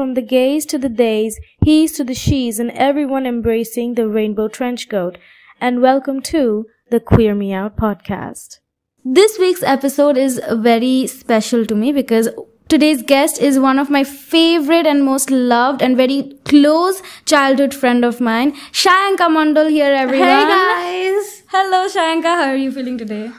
from the gays to the days, he's to the she's, and everyone embracing the rainbow trench coat. And welcome to the Queer Me Out podcast. This week's episode is very special to me because Today's guest is one of my favorite and most loved and very close childhood friend of mine, Shayanka Mandal here everyone. Hey guys. Hello Shayanka, how are you feeling today?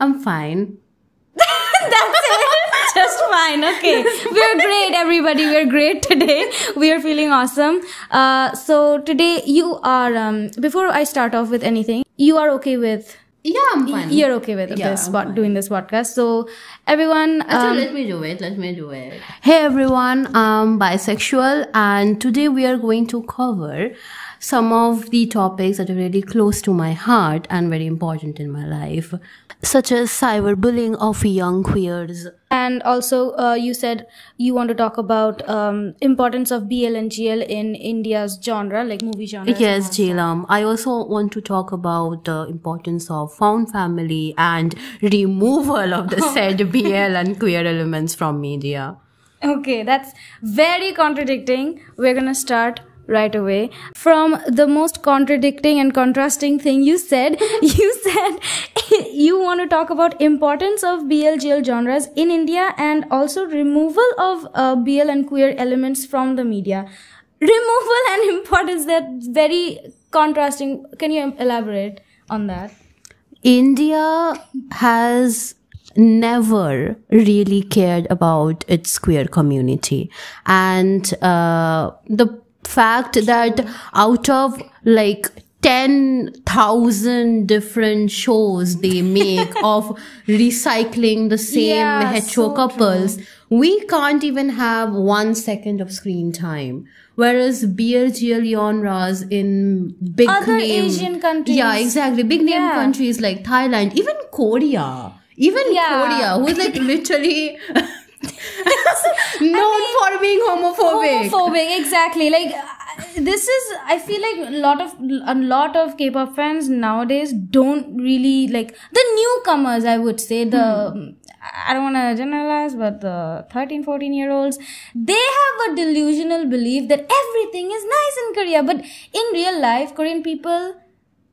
I'm fine. That's it just fine. Okay. We're great, everybody. We're great today. We are feeling awesome. Uh, so today you are, um, before I start off with anything, you are okay with yeah, I'm fine. You're okay with yeah, this, doing this podcast. So, everyone. Um, Actually, let me do it. Let me do it. Hey, everyone. I'm bisexual, and today we are going to cover some of the topics that are really close to my heart and very important in my life, such as cyberbullying of young queers. And also, uh, you said you want to talk about um, importance of BL and GL in India's genre, like movie genre. Yes, Jalam. Um, I also want to talk about the importance of found family and removal of the said BL and queer elements from media. Okay, that's very contradicting. We're gonna start right away from the most contradicting and contrasting thing you said you said you want to talk about importance of blgl genres in india and also removal of uh, bl and queer elements from the media removal and importance that very contrasting can you elaborate on that india has never really cared about its queer community and uh, the fact that out of like 10,000 different shows they make of recycling the same yeah, hetero so couples, true. we can't even have one second of screen time. Whereas BLGL genres in big Other name, Asian countries. Yeah, exactly. Big name yeah. countries like Thailand, even Korea. Even yeah. Korea, who's like literally known I mean, for being homophobic homophobic exactly like uh, this is i feel like a lot of a lot of k-pop fans nowadays don't really like the newcomers i would say the hmm. Um, i don't want to generalize but the 13 14 year olds they have a delusional belief that everything is nice in korea but in real life korean people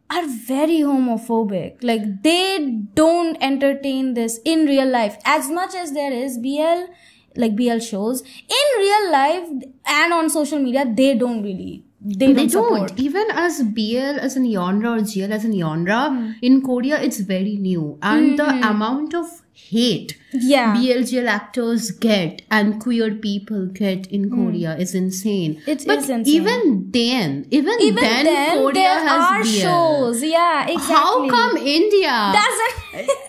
are very homophobic. Like they don't entertain this in real life. As much as there is BL, like BL shows, in real life and on social media, they don't really they, they don't, don't. even as bl as in genre or gl as in genre mm. in korea it's very new and mm. the hmm. amount of hate yeah blgl actors get and queer people get in mm. korea is insane it but is insane. even then even, even then, then korea there has are BL. shows yeah exactly how come india doesn't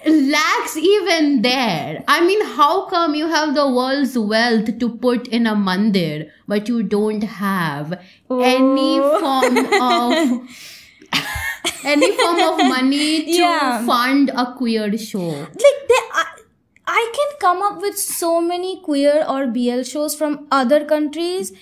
lacks even there. I mean, how come you have the world's wealth to put in a mandir, but you don't have Ooh. any oh. form of any form of money to yeah. fund a queer show? Like there, I, I can come up with so many queer or BL shows from other countries.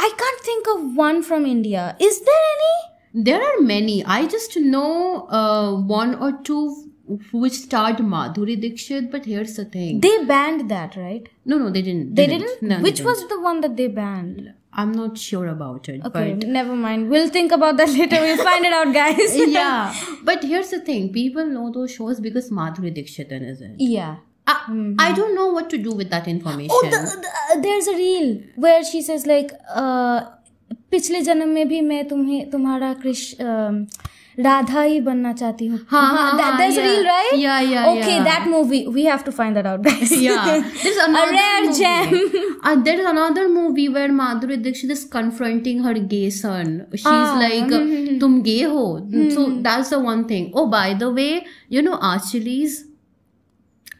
I can't think of one from India. Is there any? There are many. I just know uh, one or two which starred Madhuri Dixit, but here's the thing. They banned that, right? No, no, they didn't. They didn't? didn't? No, which they didn't. was the one that they banned? I'm not sure about it. Okay, but... never mind. We'll think about that later. We'll find it out, guys. yeah. But here's the thing people know those shows because Madhuri Dixit is it. Yeah. I, mm-hmm. I don't know what to do with that information. Oh, the, the, uh, there's a reel where she says, like, uh, पिछले जन्म में भी मैं तुम्हें तुम्हारा कृष्ण राधा ही बनना चाहती हूँ हर गे सन शी लाइक तुम गे हो so that's the one thing oh by the way you know Achilles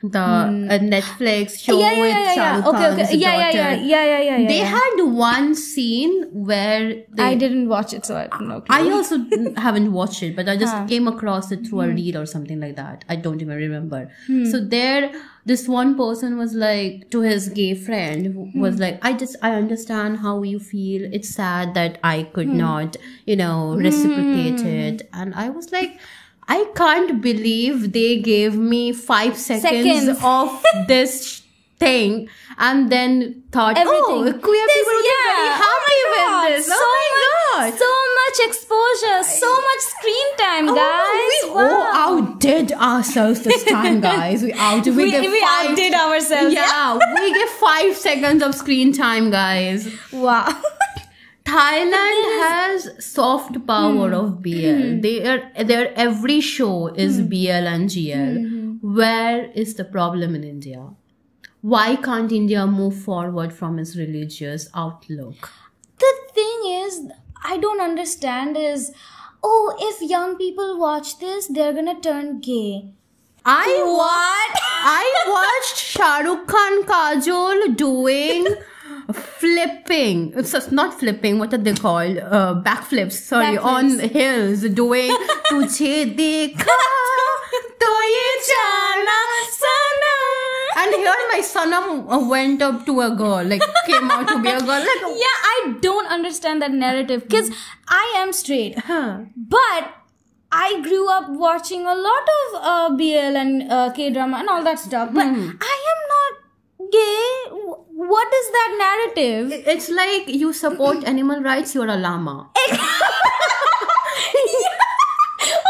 the mm. uh, hmm. Netflix show yeah, yeah, with yeah, yeah. okay, okay. yeah, Yeah, yeah, yeah, yeah, yeah. They had one scene where they, I didn't watch it, so I don't know. I also haven't watched it, but I just huh. came across it through mm. a hmm. read or something like that. I don't even remember. Hmm. So there, this one person was like to his gay friend was like, "I just I understand how you feel. It's sad that I could not, you know, reciprocate it." And I was like I can't believe they gave me five seconds, seconds. of this thing and then thought, oh, Everything. oh, queer this, people yeah. are very happy oh with this. So oh my much, god. So much exposure, so much screen time, oh, guys. We wow. all outdid ourselves this time, guys. We outdid. We, we, we five, outdid ourselves. Yeah, we get five seconds of screen time, guys. Wow. Thailand has soft power mm. of BL. Mm. They are their every show is mm. BL and GL. Mm-hmm. Hmm, hmm. is the problem in India? Why can't India move forward from its religious outlook? The thing is, I don't understand is, oh, if young people watch this, they're gonna turn gay. I what? I watched Shahrukh Khan Kajol doing. flipping. It's just not flipping. What are they called? Uh, backflips. Sorry, backflips. on hills doing tujhe dekha to ye jana sanam. And here my sonam um, uh, went up to a girl, like came out to be a girl. Like, yeah, I don't understand that narrative because I am straight, huh. but I grew up watching a lot of uh, BL and uh, K drama and all that stuff, but mm. I am not gay what is that narrative? It's like you support animal rights, you're a llama. yeah.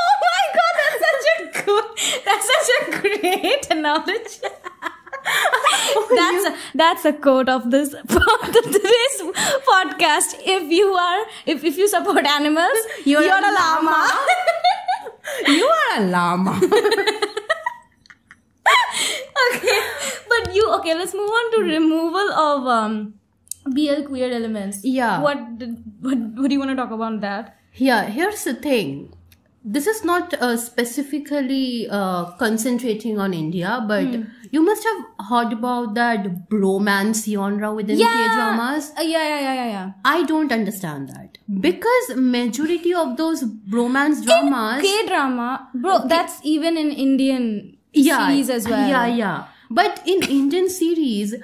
Oh my god, that's such a good, that's such a great analogy. that's a, that's a quote of this of today's podcast. If you are if, if you support animals, you're, you're a, a llama. llama. you are a llama. okay you? Okay, let's move on to hmm. removal of um, BL queer elements. Yeah. What, did, what, what do you want to talk about that? Yeah, here's the thing. This is not uh, specifically uh, concentrating on India, but hmm. you must have heard about that bromance genre within yeah. dramas Uh, yeah, yeah, yeah, yeah, yeah. I don't understand that hmm. because majority of those bromance dramas, K-drama, bro, okay. that's even in Indian yeah, series as well. Yeah, yeah. But in Indian series,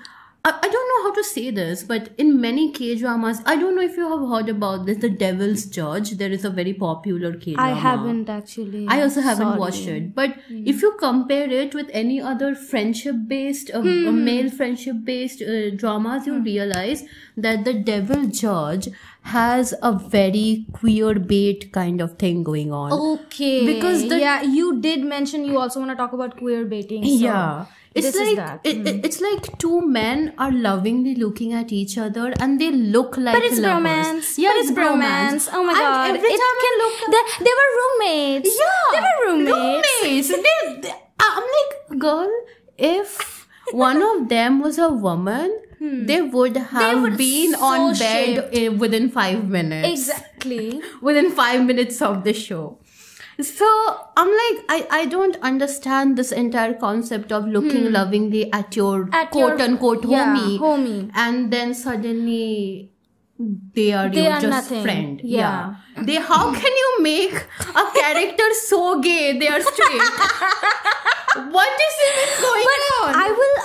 I, I don't know how to say this, but in many K dramas, I don't know if you have heard about this, The Devil's Judge. There is a very popular K drama. I haven't actually. I also haven't Sorry. watched it. But mm. if you compare it with any other friendship based, uh, um, mm. uh, male friendship based uh, dramas, you mm. realize that The Devil Judge has a very queer bait kind of thing going on. Okay. Because the, yeah, you did mention you also want to talk about queer baiting. So. Yeah it's this like that. It, mm. it's like two men are lovingly looking at each other and they look like but it's lovers. bromance yeah but it's bromance, bromance. oh my god and every it time can, look they, they were roommates yeah they were roommates roommates they, they, I'm like girl if one of them was a woman Hmm. they would have they been so on bed eh, within five minutes. Exactly. within five minutes of the show. So I'm like, I, I don't understand this entire concept of looking hmm. lovingly at your at quote your, unquote yeah, homie, homie, and then suddenly they are they your are just nothing. friend. Yeah. yeah. They how can you make a character so gay they are straight? what is even going but on? I will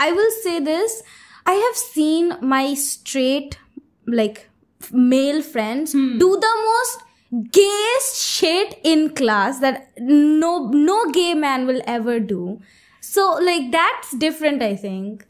I will say this. I have seen my straight like male friends hmm. do the most gayest shit in class that no no gay man will ever do. So like that's different, I think.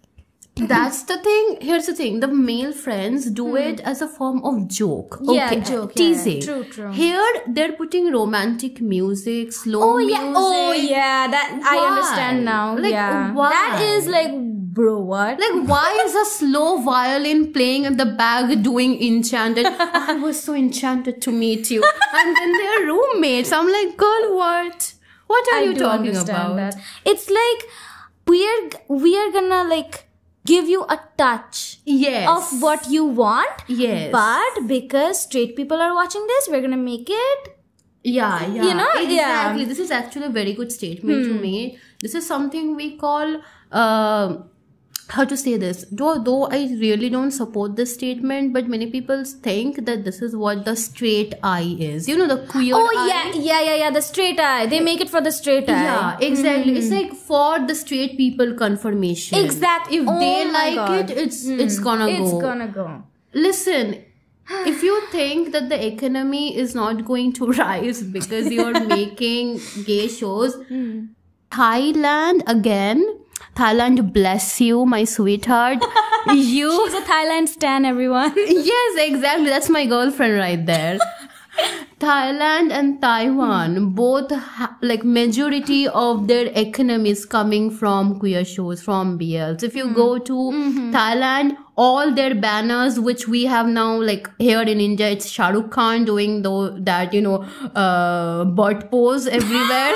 That's the thing. Here's the thing: the male friends do hmm. it as a form of joke. Okay, yeah, joke, teasing. Yeah. True, true. Here they're putting romantic music, slow oh, oh music. Yeah. Oh yeah, that why? I understand now. Like yeah. why? That is like bro, what? Like, why is a slow violin playing at the bag doing enchanted? I was so enchanted to meet you. And then they're roommates. I'm like, girl, what? What are I you talking about? That. It's like we're we're gonna like give you a touch yes. of what you want. Yes. But because straight people are watching this, we're gonna make it yeah, yeah. You know? Exactly. Yeah. This is actually a very good statement hmm. you made. This is something we call uh how to say this though though i really don't support this statement but many people think that this is what the straight eye is you know the queer oh eye. yeah yeah yeah yeah the straight eye they make it for the straight eye yeah exactly mm. it's mm-hmm. like for the straight people confirmation exactly if oh they like God. it it's mm. it's gonna it's go it's gonna go listen if you think that the economy is not going to rise because you're making gay shows mm. thailand again Thailand bless you, my sweetheart. you. She's a Thailand stan, everyone. yes, exactly. That's my girlfriend right there. Thailand and Taiwan both ha- like majority of their economies coming from queer shows from BLs. If you mm. go to mm-hmm. Thailand, all their banners which we have now like here in India, it's Shahrukh Khan doing though that you know uh, butt pose everywhere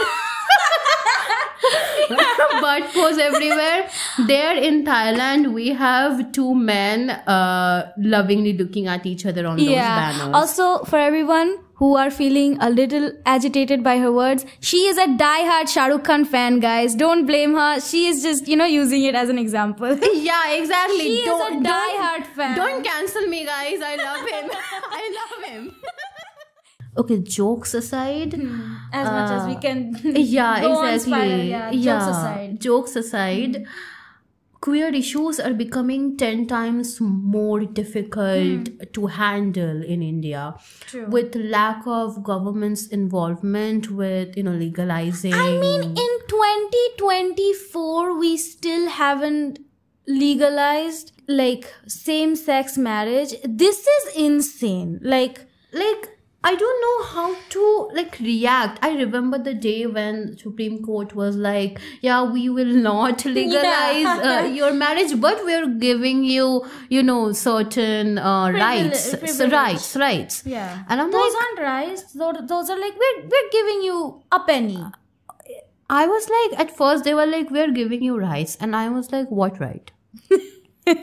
butt pose everywhere. There in Thailand, we have two men uh, lovingly looking at each other on yeah. those banners. Also, for everyone who are feeling a little agitated by her words, she is a die-hard Shah Rukh Khan fan, guys. Don't blame her. She is just, you know, using it as an example. yeah, exactly. She don't, is a die-hard fan. Don't cancel me, guys. I love him. I love him okay jokes aside hmm. as uh, much as we can uh, yeah exactly yeah, yeah, jokes aside jokes aside hmm. queer issues are becoming 10 times more difficult hmm. to handle in india True. with lack of government's involvement with you know legalizing i mean in 2024 we still haven't legalized like same sex marriage this is insane like like I don't know how to like react. I remember the day when Supreme Court was like, "Yeah, we will not legalize yeah. uh, your marriage, but we're giving you, you know, certain uh, rights, rights, rights." Yeah, and I'm those like, aren't rights. Those, those are like we're we're giving you a penny. I was like, at first they were like, "We're giving you rights," and I was like, "What right?"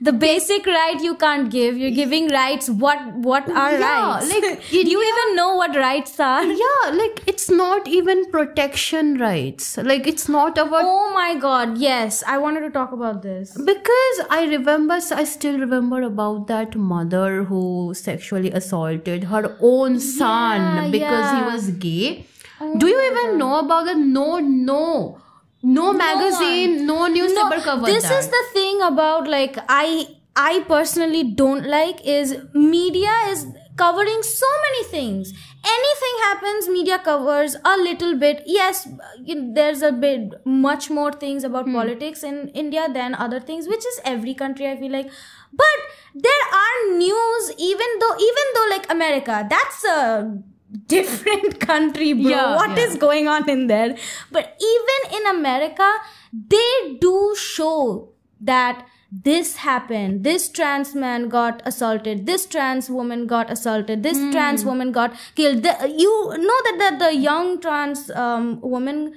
the basic right you can't give. You're giving rights. What what are yeah, rights? Like do you yeah, even know what rights are? Yeah, like it's not even protection rights. Like it's not about. Oh my god! Yes, I wanted to talk about this because I remember. I still remember about that mother who sexually assaulted her own son yeah, because he was gay. Oh do you even god. know about that? No, no no magazine no, no newspaper no, this that. is the thing about like i i personally don't like is media is covering so many things anything happens media covers a little bit yes there's a bit much more things about hmm. politics in india than other things which is every country i feel like but there are news even though even though like america that's a different country, bro. Yeah, what yeah. is going on in there? But even in America, they do show that this happened this trans man got assaulted this trans woman got assaulted this mm. trans woman got killed the, you know that the, the young trans um, woman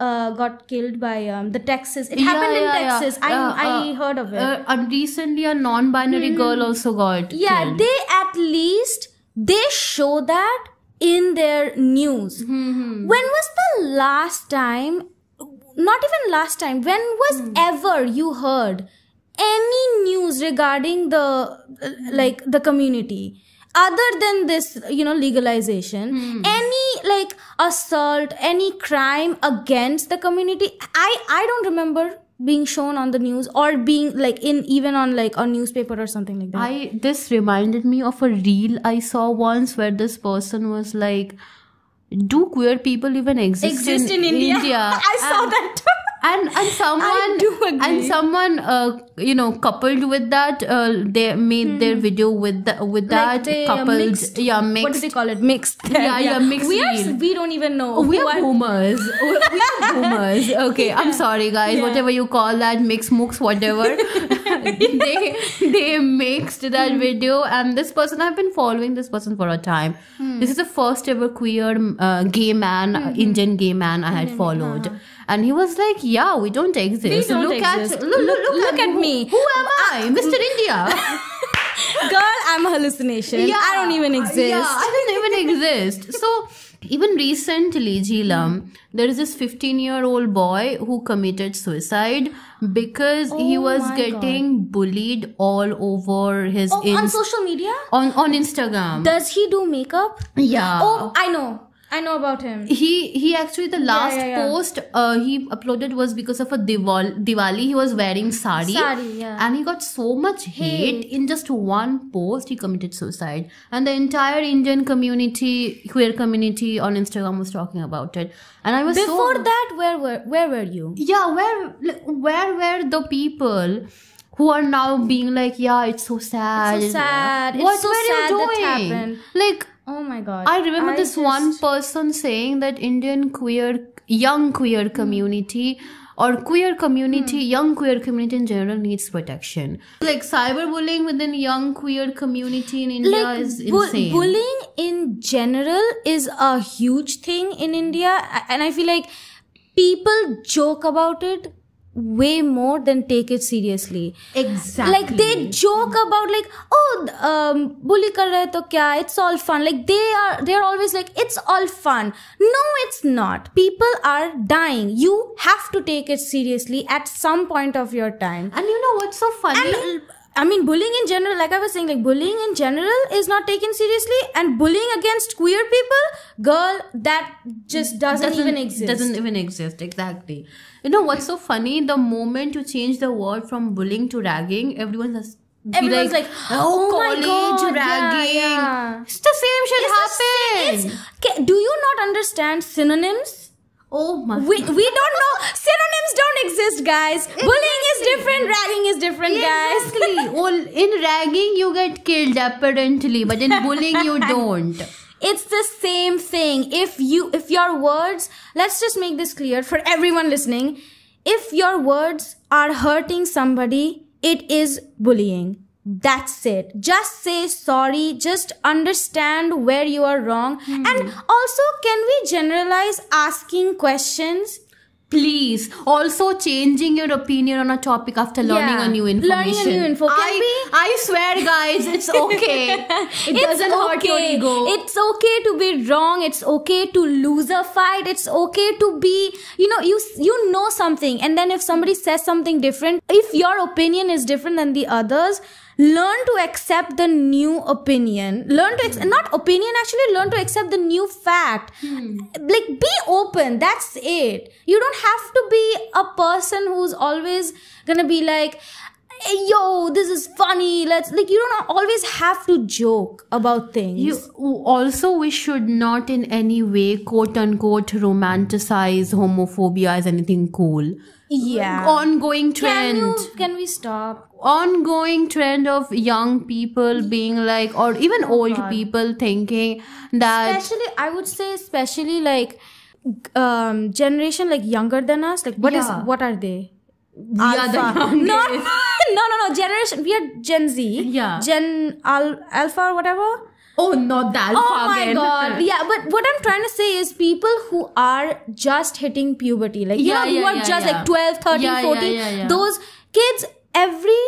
uh, got killed by um, the Texas. It yeah, happened in Texas. Yeah. I, uh, I uh, heard of it. Uh, and recently, a non-binary mm. girl also got. Yeah, killed. they at least they show that in their news. Mm-hmm. When was the last time, not even last time, when was mm. ever you heard any news regarding the, like, the community? other than this you know legalization mm. any like assault any crime against the community i i don't remember being shown on the news or being like in even on like a newspaper or something like that i this reminded me of a reel i saw once where this person was like do queer people even exist, exist in, in india, india? i saw and, that and and someone and someone uh, you know coupled with that uh, they made hmm. their video with the, with like that uh, coupled mixed, yeah mixed what do they call it mixed yeah yeah, yeah mixed we meal. are we don't even know we are boomers we are boomers okay yeah. I'm sorry guys yeah. whatever you call that mix mooks whatever they they mixed that hmm. video and this person I've been following this person for a time hmm. this is the first ever queer uh, gay man hmm, hmm. Indian gay man I had followed. Uh-huh and he was like, "Yeah, we don't exist. We don't look exist. at look, look, look, look at, at, me. Who, who am uh, I, Mr. India?" Girl, I'm a hallucination. Yeah, I don't even exist. Yeah, I don't even exist. So even recently, Jilam, hmm. there is this 15 year old boy who committed suicide because oh he was getting God. bullied all over his. Oh, inst- on social media? On, on Instagram. Does he do makeup? Yeah. Oh, I know. I know about him. He he actually the last yeah, yeah, yeah. post uh, he uploaded was because of a Diwali. Diwali he was wearing sari, sari and he got so much hate. hate in just one post. He committed suicide, and the entire Indian community, queer community on Instagram was talking about it. And I was before so, that. Where were where were you? Yeah, where where were the people? who are now being like, yeah, it's so sad. It's so sad. It's what were sad you doing? Like, Oh my god. I remember I this just... one person saying that Indian queer young queer hmm. community mm. or queer community mm. young queer community in general needs protection like cyberbullying within young queer community in india like, is insane bu- bullying in general is a huge thing in india and i feel like people joke about it way more than take it seriously exactly like they joke about like oh um bully kar rahe to kya it's all fun like they are they're always like it's all fun no it's not people are dying you have to take it seriously at some point of your time and you know what's so funny and, I mean, bullying in general, like I was saying, like bullying in general is not taken seriously, and bullying against queer people, girl, that just doesn't, doesn't even exist. Doesn't even exist, exactly. You know what's so funny? The moment you change the word from bullying to ragging, everyone has Everyone's like, like, oh, oh college God, ragging. Yeah, yeah. It's the same shit it's happens. Same, do you not understand synonyms? Oh my. We, we don't know. Synonyms don't exist, guys. Exactly. Bullying is different. Ragging is different, exactly. guys. well, in ragging, you get killed, apparently. But in bullying, you don't. It's the same thing. If you, if your words, let's just make this clear for everyone listening. If your words are hurting somebody, it is bullying that's it just say sorry just understand where you are wrong mm. and also can we generalize asking questions please also changing your opinion on a topic after learning yeah. a new information learning a new info can I, we? I swear guys it's okay it it's doesn't okay. hurt your ego it's okay to be wrong it's okay to lose a fight it's okay to be you know you you know something and then if somebody says something different if your opinion is different than the others learn to accept the new opinion learn to ex- not opinion actually learn to accept the new fact hmm. like be open that's it you don't have to be a person who's always gonna be like hey, yo this is funny let's like you don't always have to joke about things you also we should not in any way quote unquote romanticize homophobia as anything cool yeah ongoing trend can, you, can we stop ongoing trend of young people being like or oh even oh old God. people thinking that especially i would say especially like um generation like younger than us like what yeah. is what are they we are the youngest. no, no no generation we are gen z yeah gen al- alpha or whatever oh not that oh my god yeah but what i'm trying to say is people who are just hitting puberty like yeah, you know yeah, who are yeah, just like 12 13 14 those kids every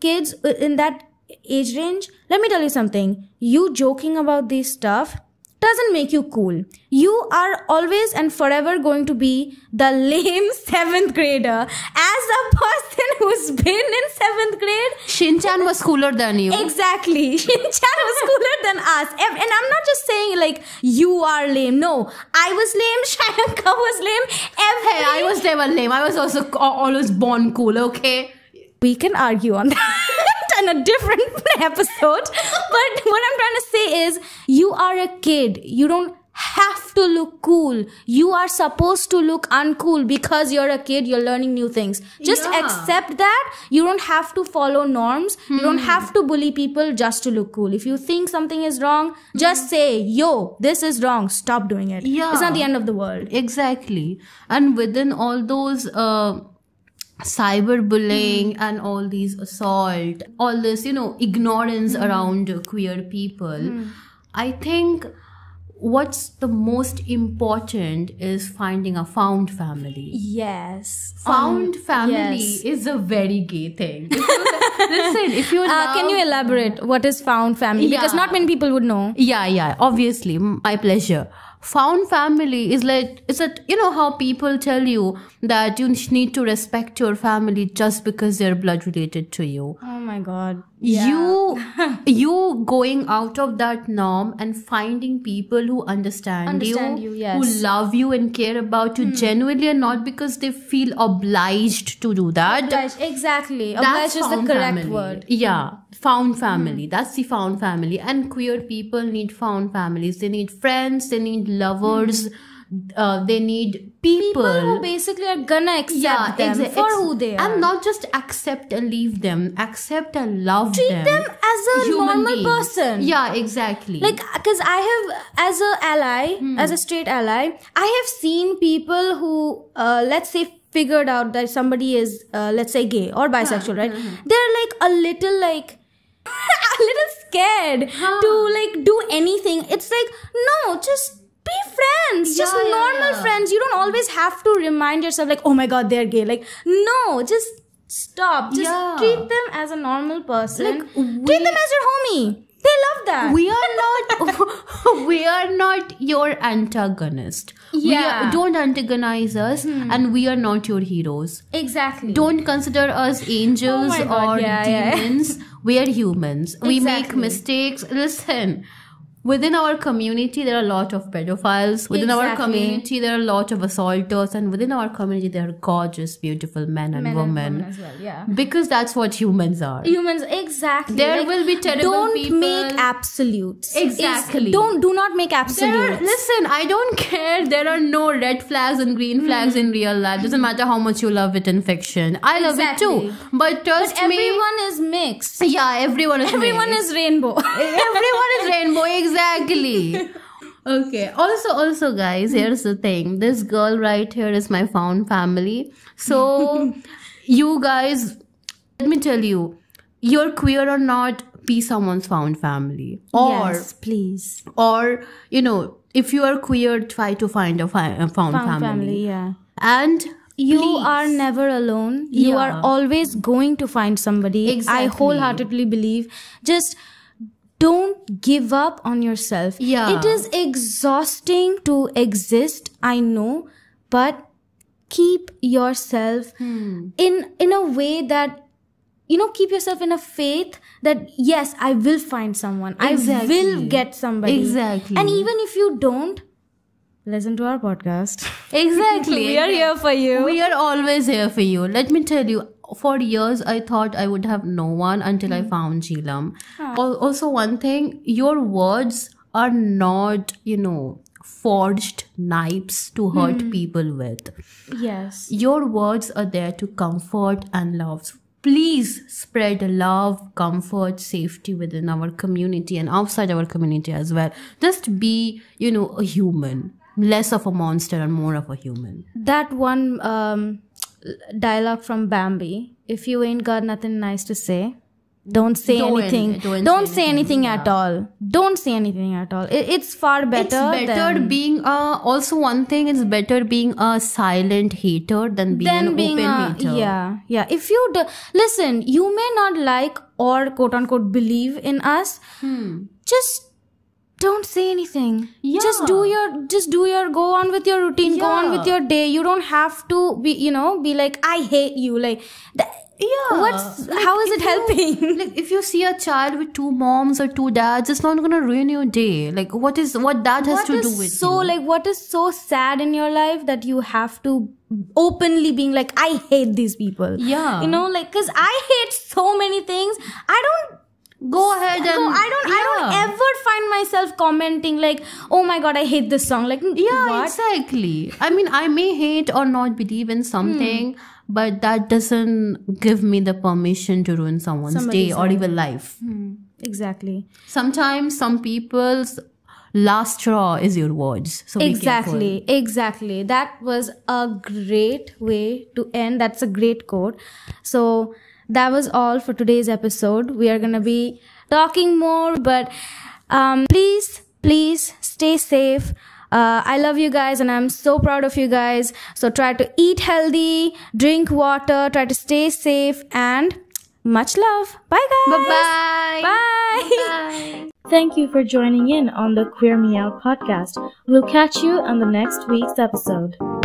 kids in that age range let me tell you something you joking about this stuff doesn't make you cool. You are always and forever going to be the lame seventh grader. As a person who's been in seventh grade, Shinchan was cooler than you. Exactly. Shinchan was cooler than us. And I'm not just saying like you are lame. No, I was lame. Shayanka was lame. Every... Hey, I was never lame. I was also always born cool, okay? We can argue on that in a different episode. But what I'm trying to say is you are a kid. You don't have to look cool. You are supposed to look uncool because you're a kid, you're learning new things. Just yeah. accept that. You don't have to follow norms. Hmm. You don't hmm. have to bully people just to look cool. If you think something is wrong, just hmm. say, yo, this is wrong. Stop doing it. Yeah. It's not the end of the world. Exactly. And within all those, uh, cyberbullying mm. and all these assault all this you know ignorance mm. around queer people mm. i think what's the most important is finding a found family yes found um, family yes. is a very gay thing listen if you uh, love, can you elaborate what is found family yeah. because not many people would know yeah yeah obviously my pleasure found family is like is that you know how people tell you that you need to respect your family just because they're blood related to you oh my god yeah. you you going out of that norm and finding people who understand, understand you, you yes. who love you and care about you hmm. genuinely and not because they feel obliged to do that obliged. exactly obliged That's is the correct family. word yeah found mm-hmm. family. Mm. That's the found family. And queer people need found families. They need friends, they need lovers. Mm. Uh, they need people. people who basically are gonna accept yeah, them exa- for who they are, and not just accept and leave them. Accept and love Treat them. them as a Human normal person. Yeah, exactly. Like, because I have, as a ally, hmm. as a straight ally, I have seen people who, uh, let's say, figured out that somebody is, uh, let's say, gay or bisexual, right? Mm-hmm. They're like a little like a little scared huh. to like do anything. It's like, no, just be friends yeah, just normal yeah, friends you don't always have to remind yourself like oh my god they're gay like no just stop just treat them as a normal person like, we... treat them as your homie they love that. We are not we are not your antagonist. Yeah. Are, don't antagonize us hmm. and we are not your heroes. Exactly. Don't consider us angels oh God, or yeah, demons. Yeah. We are humans. Exactly. We make mistakes. Listen within our community there are a lot of pedophiles within exactly. our community there are a lot of assaulters and within our community there are gorgeous beautiful men and men women and as well yeah because that's what humans are humans exactly there like, will be terrible don't people. make absolutes exactly it's, don't do not make absolutes are, listen i don't care there are no red flags and green hmm. flags mm. in real life doesn't matter how much you love it in fiction i love exactly. it too but trust but everyone me everyone is mixed yeah everyone is everyone mixed. is rainbow everyone is rainbow exactly exactly. okay also also guys here's the thing this girl right here is my found family so you guys let me tell you you're queer or not be someone's found family or yes, please or you know if you are queer try to find a fi found, found family. family yeah and you please. are never alone yeah. you are always going to find somebody exactly. i wholeheartedly believe just don't give up on yourself. Yeah. It is exhausting to exist, I know, but keep yourself hmm. in in a way that you know keep yourself in a faith that yes i will find someone exactly. i will get somebody exactly and even if you don't listen to our podcast exactly we are here for you we are always here for you let me tell you for years i thought i would have no one until mm. i hmm. found Jilam. also one thing your words are not you know forged knives to hurt mm. people with yes your words are there to comfort and love please spread love comfort safety within our community and outside our community as well just be you know a human less of a monster and more of a human that one um dialogue from Bambi. If you ain't got nothing nice to say, don't say don't, anything. Don't, don't say, anything, anything at yeah. all. Don't say anything at all. It, it's far better. It's better than, being a, also one thing. It's better being a silent hater than being than an being open a, hater. Yeah, yeah. If you do, listen, you may not like or quote unquote believe in us. Hmm. Just don't say anything yeah. just do your just do your go on with your routine yeah. go on with your day you don't have to be you know be like i hate you like that, yeah what's like, how is it helping you, like if you see a child with two moms or two dads it's not gonna ruin your day like what is what that has what to do with so you? like what is so sad in your life that you have to openly being like i hate these people yeah you know like because i hate so many things i don't go ahead and no, i don't yeah. i don't ever find myself commenting like oh my god i hate this song like yeah what? exactly i mean i may hate or not believe in something hmm. but that doesn't give me the permission to ruin someone's Somebody's day or even life hmm. exactly sometimes some people's last straw is your words so exactly exactly that was a great way to end that's a great quote so that was all for today's episode. We are going to be talking more, but um, please, please stay safe. Uh, I love you guys and I'm so proud of you guys. So try to eat healthy, drink water, try to stay safe and much love. Bye guys. Bye-bye. Bye. Bye. Thank you for joining in on the Queer Me Out podcast. We'll catch you on the next week's episode.